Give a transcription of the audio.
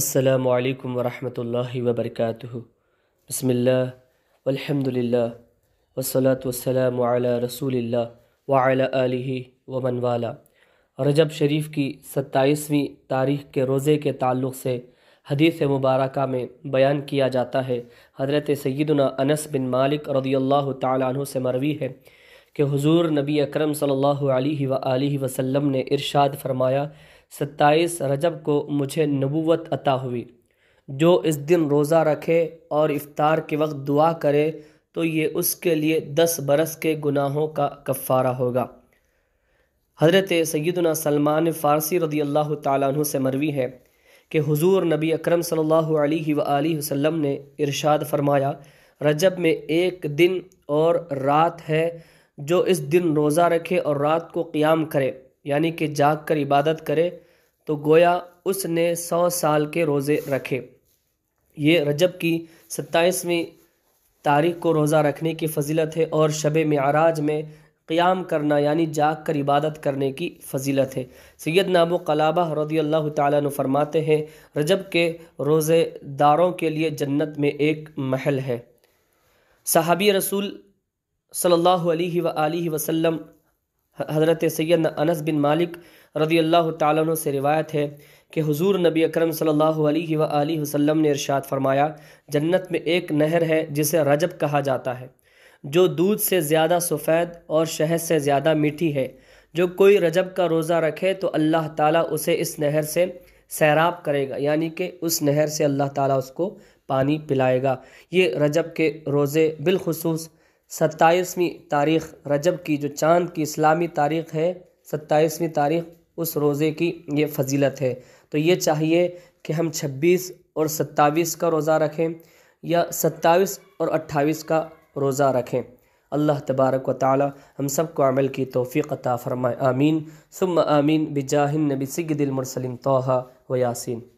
السلام علیکم ورحمۃ اللہ وبرکاتہ بسم اللہ والحمد للہ و والسلام علی رسول اللہ وعلی آلہ ومن والا رجب شریف کی ستائیسویں تاریخ کے روزے کے تعلق سے حدیث مبارکہ میں بیان کیا جاتا ہے حضرت سیدنا انس بن مالک رضی اللہ تعالیٰ عنہ سے مروی ہے کہ حضور نبی اکرم صلی اللہ علیہ وآلہ وسلم نے ارشاد فرمایا ستائیس رجب کو مجھے نبوت عطا ہوئی جو اس دن روزہ رکھے اور افطار کے وقت دعا کرے تو یہ اس کے لیے دس برس کے گناہوں کا کفارہ ہوگا حضرت سیدنا سلمان فارسی رضی اللہ تعالیٰ عنہ سے مروی ہے کہ حضور نبی اکرم صلی اللہ علیہ وآلہ وسلم نے ارشاد فرمایا رجب میں ایک دن اور رات ہے جو اس دن روزہ رکھے اور رات کو قیام کرے یعنی کہ جاگ کر عبادت کرے تو گویا اس نے سو سال کے روزے رکھے یہ رجب کی ستائیسویں تاریخ کو روزہ رکھنے کی فضیلت ہے اور شب معراج میں قیام کرنا یعنی جاگ کر عبادت کرنے کی فضیلت ہے سید نابو قلابہ رضی اللہ تعالیٰ نے فرماتے ہیں رجب کے روزے داروں کے لیے جنت میں ایک محل ہے صحابی رسول صلی اللہ علیہ وآلہ وسلم حضرت سیدنا انس بن مالک رضی اللہ تعالیٰ عنہ سے روایت ہے کہ حضور نبی اکرم صلی اللہ علیہ وآلہ وسلم نے ارشاد فرمایا جنت میں ایک نہر ہے جسے رجب کہا جاتا ہے جو دودھ سے زیادہ سفید اور شہد سے زیادہ میٹھی ہے جو کوئی رجب کا روزہ رکھے تو اللہ تعالیٰ اسے اس نہر سے سیراب کرے گا یعنی کہ اس نہر سے اللہ تعالیٰ اس کو پانی پلائے گا یہ رجب کے روزے بالخصوص ستائیسویں تاریخ رجب کی جو چاند کی اسلامی تاریخ ہے ستائیسویں تاریخ اس روزے کی یہ فضیلت ہے تو یہ چاہیے کہ ہم چھبیس اور ستائیس کا روزہ رکھیں یا ستائیس اور اٹھائیس کا روزہ رکھیں اللہ تبارک و تعالی ہم سب کو عمل کی توفیق عطا فرمائے آمین ثم آمین بجاہ النبی سید المرسلین طوحہ توحہ و یاسین